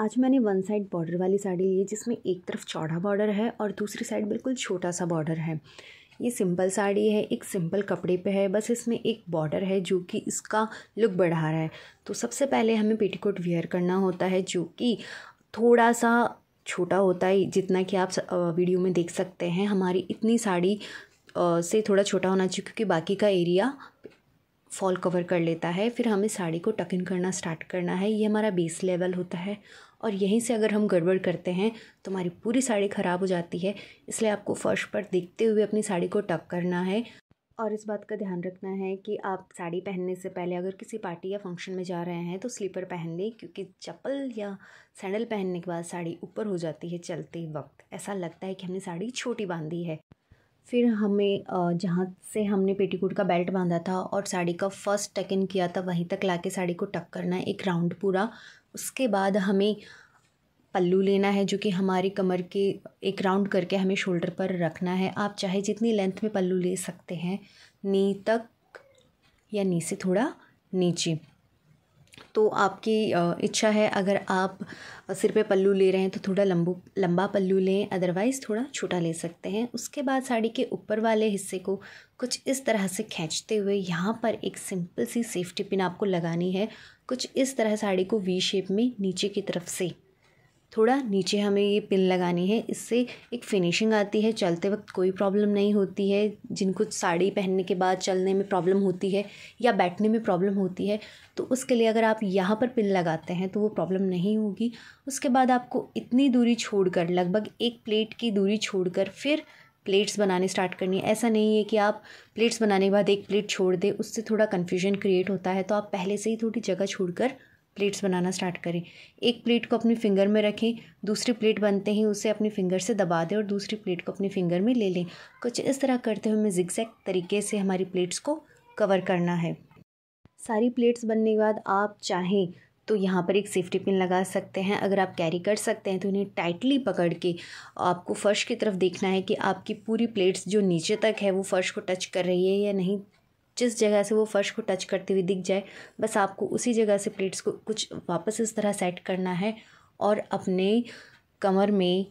आज मैंने one side border वाली साड़ी ली है जिसमें एक तरफ चौड़ा बॉर्डर है और दूसरी साइड बिल्कुल छोटा सा बॉर्डर है ये सिंपल साड़ी है एक सिंपल कपड़े पे है बस इसमें एक बॉर्डर है जो कि इसका लुक बढ़ा रहा है तो सबसे पहले हमें पेटीकोट वेयर करना होता है जो कि थोड़ा सा छोटा होता है जितना कि आप वीडियो में देख सकते हैं हमारी इतनी साड़ी से थोड़ा छोटा होना चाहिए क्योंकि बाकी का एरिया फॉल कवर कर लेता है फिर हमें साड़ी को टक इन करना स्टार्ट करना है ये हमारा बेस लेवल होता है और यहीं से अगर हम गड़बड़ करते हैं तो हमारी पूरी साड़ी ख़राब हो जाती है इसलिए आपको फर्श पर देखते हुए अपनी साड़ी को टक करना है और इस बात का ध्यान रखना है कि आप साड़ी पहनने से पहले अगर किसी पार्टी या फंक्शन में जा रहे हैं तो स्लीपर पहन लें क्योंकि चप्पल या सैंडल पहनने के बाद साड़ी ऊपर हो जाती है चलते वक्त ऐसा लगता है कि हमने साड़ी छोटी बांधी है फिर हमें जहाँ से हमने पेटीकोट का बेल्ट बांधा था और साड़ी का फर्स्ट टक इन किया था वहीं तक लाके साड़ी को टक करना है एक राउंड पूरा उसके बाद हमें पल्लू लेना है जो कि हमारी कमर के एक राउंड करके हमें शोल्डर पर रखना है आप चाहे जितनी लेंथ में पल्लू ले सकते हैं नी तक या नी से थोड़ा नीचे तो आपकी इच्छा है अगर आप सिर पे पल्लू ले रहे हैं तो थोड़ा लंबू लंबा पल्लू लें अदरवाइज़ थोड़ा छोटा ले सकते हैं उसके बाद साड़ी के ऊपर वाले हिस्से को कुछ इस तरह से खींचते हुए यहाँ पर एक सिंपल सी सेफ्टी पिन आपको लगानी है कुछ इस तरह साड़ी को वी शेप में नीचे की तरफ से थोड़ा नीचे हमें ये पिन लगानी है इससे एक फिनिशिंग आती है चलते वक्त कोई प्रॉब्लम नहीं होती है जिनको साड़ी पहनने के बाद चलने में प्रॉब्लम होती है या बैठने में प्रॉब्लम होती है तो उसके लिए अगर आप यहाँ पर पिन लगाते हैं तो वो प्रॉब्लम नहीं होगी उसके बाद आपको इतनी दूरी छोड़ कर लगभग एक प्लेट की दूरी छोड़ कर फिर प्लेट्स बनाने स्टार्ट करनी है ऐसा नहीं है कि आप प्लेट्स बनाने के बाद एक प्लेट छोड़ दें उससे थोड़ा कन्फ्यूजन क्रिएट होता है तो आप पहले से ही थोड़ी जगह छोड़ कर प्लेट्स बनाना स्टार्ट करें एक प्लेट को अपनी फिंगर में रखें दूसरी प्लेट बनते ही उसे अपनी फिंगर से दबा दें और दूसरी प्लेट को अपनी फिंगर में ले लें कुछ इस तरह करते हुए हमें जिक्जैक्ट तरीके से हमारी प्लेट्स को कवर करना है सारी प्लेट्स बनने के बाद आप चाहें तो यहाँ पर एक सेफ्टी पिन लगा सकते हैं अगर आप कैरी कर सकते हैं तो इन्हें टाइटली पकड़ के आपको फ़र्श की तरफ देखना है कि आपकी पूरी प्लेट्स जो नीचे तक है वो फ़र्श को टच कर रही है या नहीं जिस जगह से वो फ़र्श को टच करती हुई दिख जाए बस आपको उसी जगह से प्लेट्स को कुछ वापस इस तरह सेट करना है और अपने कमर में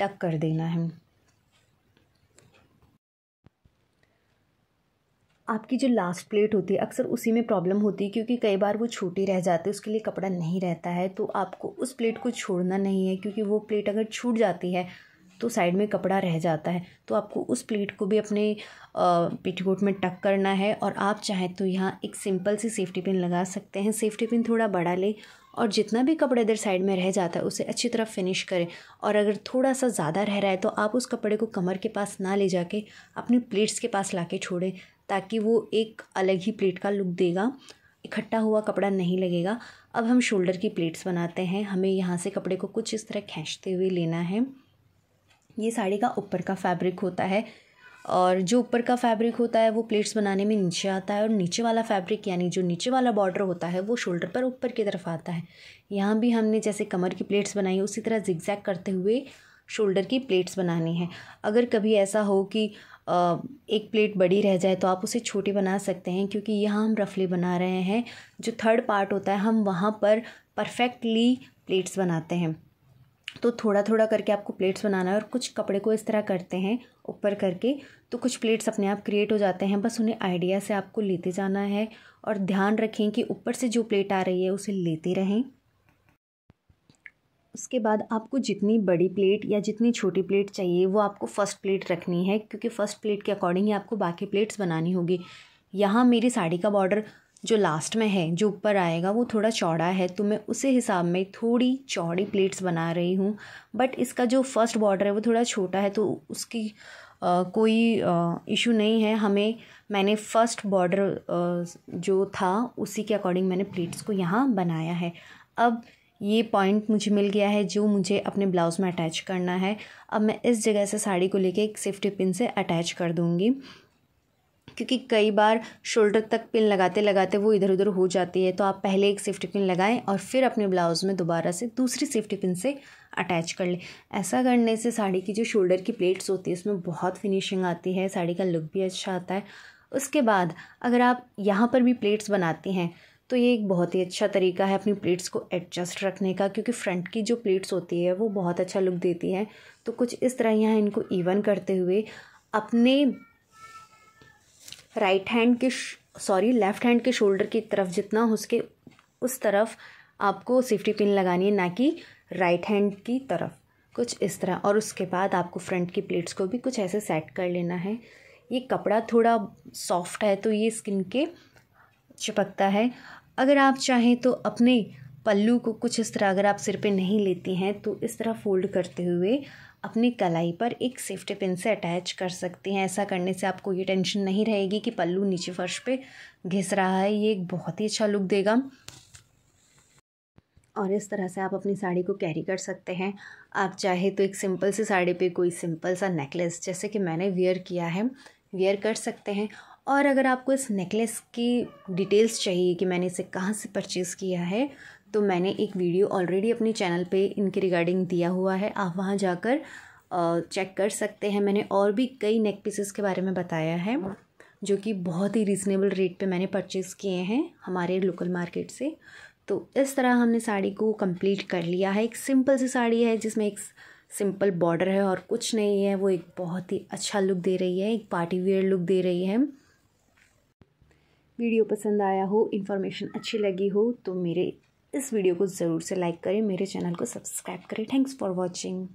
टक कर देना है आपकी जो लास्ट प्लेट होती है अक्सर उसी में प्रॉब्लम होती है क्योंकि कई बार वो छोटी रह जाती है उसके लिए कपड़ा नहीं रहता है तो आपको उस प्लेट को छोड़ना नहीं है क्योंकि वो प्लेट अगर छूट जाती है तो साइड में कपड़ा रह जाता है तो आपको उस प्लेट को भी अपने पेटीकोट में टक करना है और आप चाहें तो यहाँ एक सिंपल सी सेफ्टी पिन लगा सकते हैं सेफ्टी पिन थोड़ा बड़ा ले और जितना भी कपड़ा इधर साइड में रह जाता है उसे अच्छी तरह फिनिश करें और अगर थोड़ा सा ज़्यादा रह रहा है तो आप उस कपड़े को कमर के पास ना ले जाके अपनी प्लेट्स के पास ला के छोड़ें ताकि वो एक अलग ही प्लेट का लुक देगा इकट्ठा हुआ कपड़ा नहीं लगेगा अब हम शोल्डर की प्लेट्स बनाते हैं हमें यहाँ से कपड़े को कुछ इस तरह खींचते हुए लेना है ये साड़ी का ऊपर का फैब्रिक होता है और जो ऊपर का फैब्रिक होता है वो प्लेट्स बनाने में नीचे आता है और नीचे वाला फैब्रिक यानी जो नीचे वाला बॉर्डर होता है वो शोल्डर पर ऊपर की तरफ आता है यहाँ भी हमने जैसे कमर की प्लेट्स बनाई उसी तरह जिगजैग करते हुए शोल्डर की प्लेट्स बनानी है अगर कभी ऐसा हो कि एक प्लेट बड़ी रह जाए तो आप उसे छोटी बना सकते हैं क्योंकि यहाँ हम रफली बना रहे हैं जो थर्ड पार्ट होता है हम वहाँ पर परफेक्टली प्लेट्स बनाते हैं तो थोड़ा थोड़ा करके आपको प्लेट्स बनाना है और कुछ कपड़े को इस तरह करते हैं ऊपर करके तो कुछ प्लेट्स अपने आप क्रिएट हो जाते हैं बस उन्हें आइडिया से आपको लेते जाना है और ध्यान रखें कि ऊपर से जो प्लेट आ रही है उसे लेते रहें उसके बाद आपको जितनी बड़ी प्लेट या जितनी छोटी प्लेट चाहिए वो आपको फ़र्स्ट प्लेट रखनी है क्योंकि फ़र्स्ट प्लेट के अकॉर्डिंग ही आपको बाकी प्लेट्स बनानी होगी यहाँ मेरी साड़ी का बॉर्डर जो लास्ट में है जो ऊपर आएगा वो थोड़ा चौड़ा है तो मैं उसे हिसाब में थोड़ी चौड़ी प्लेट्स बना रही हूँ बट इसका जो फर्स्ट बॉर्डर है वो थोड़ा छोटा है तो उसकी आ, कोई इशू नहीं है हमें मैंने फ़र्स्ट बॉर्डर जो था उसी के अकॉर्डिंग मैंने प्लेट्स को यहाँ बनाया है अब ये पॉइंट मुझे मिल गया है जो मुझे अपने ब्लाउज़ में अटैच करना है अब मैं इस जगह से साड़ी को लेके एक सेफ्टी पिन से अटैच कर दूँगी क्योंकि कई बार शोल्डर तक पिन लगाते लगाते वो इधर उधर हो जाती है तो आप पहले एक सेफ्टी पिन लगाएं और फिर अपने ब्लाउज़ में दोबारा से दूसरी सेफ्टी पिन से अटैच कर लें ऐसा करने से साड़ी की जो शोल्डर की प्लेट्स होती है उसमें बहुत फिनिशिंग आती है साड़ी का लुक भी अच्छा आता है उसके बाद अगर आप यहाँ पर भी प्लेट्स बनाती हैं तो ये एक बहुत ही अच्छा तरीका है अपनी प्लेट्स को एडजस्ट रखने का क्योंकि फ्रंट की जो प्लेट्स होती है वो बहुत अच्छा लुक देती है तो कुछ इस तरह यहाँ इनको इवन करते हुए अपने राइट हैंड के सॉरी लेफ्ट हैंड के शोल्डर की तरफ जितना हो उस तरफ आपको सेफ्टी पिन लगानी है ना कि राइट हैंड की तरफ कुछ इस तरह और उसके बाद आपको फ्रंट की प्लेट्स को भी कुछ ऐसे सेट कर लेना है ये कपड़ा थोड़ा सॉफ्ट है तो ये स्किन के चिपकता है अगर आप चाहें तो अपने पल्लू को कुछ इस तरह अगर आप सिर पे नहीं लेती हैं तो इस तरह फोल्ड करते हुए अपनी कलाई पर एक सेफ्टी पिन से अटैच कर सकती हैं ऐसा करने से आपको ये टेंशन नहीं रहेगी कि पल्लू नीचे फर्श पे घिस रहा है ये एक बहुत ही अच्छा लुक देगा और इस तरह से आप अपनी साड़ी को कैरी कर सकते हैं आप चाहे तो एक सिंपल सी साड़ी पे कोई सिंपल सा नेकलेस जैसे कि मैंने वेयर किया है वेयर कर सकते हैं और अगर आपको इस नेकलेस की डिटेल्स चाहिए कि मैंने इसे कहाँ से परचेज़ किया है तो मैंने एक वीडियो ऑलरेडी अपने चैनल पे इनके रिगार्डिंग दिया हुआ है आप वहाँ जाकर चेक कर सकते हैं मैंने और भी कई नेक पीसेस के बारे में बताया है जो कि बहुत ही रीज़नेबल रेट पे मैंने परचेज़ किए हैं हमारे लोकल मार्केट से तो इस तरह हमने साड़ी को कंप्लीट कर लिया है एक सिंपल सी साड़ी है जिसमें एक सिंपल बॉर्डर है और कुछ नहीं है वो एक बहुत ही अच्छा लुक दे रही है एक पार्टी वेयर लुक दे रही है वीडियो पसंद आया हो इन्फॉर्मेशन अच्छी लगी हो तो मेरे इस वीडियो को ज़रूर से लाइक करें मेरे चैनल को सब्सक्राइब करें थैंक्स फॉर वॉचिंग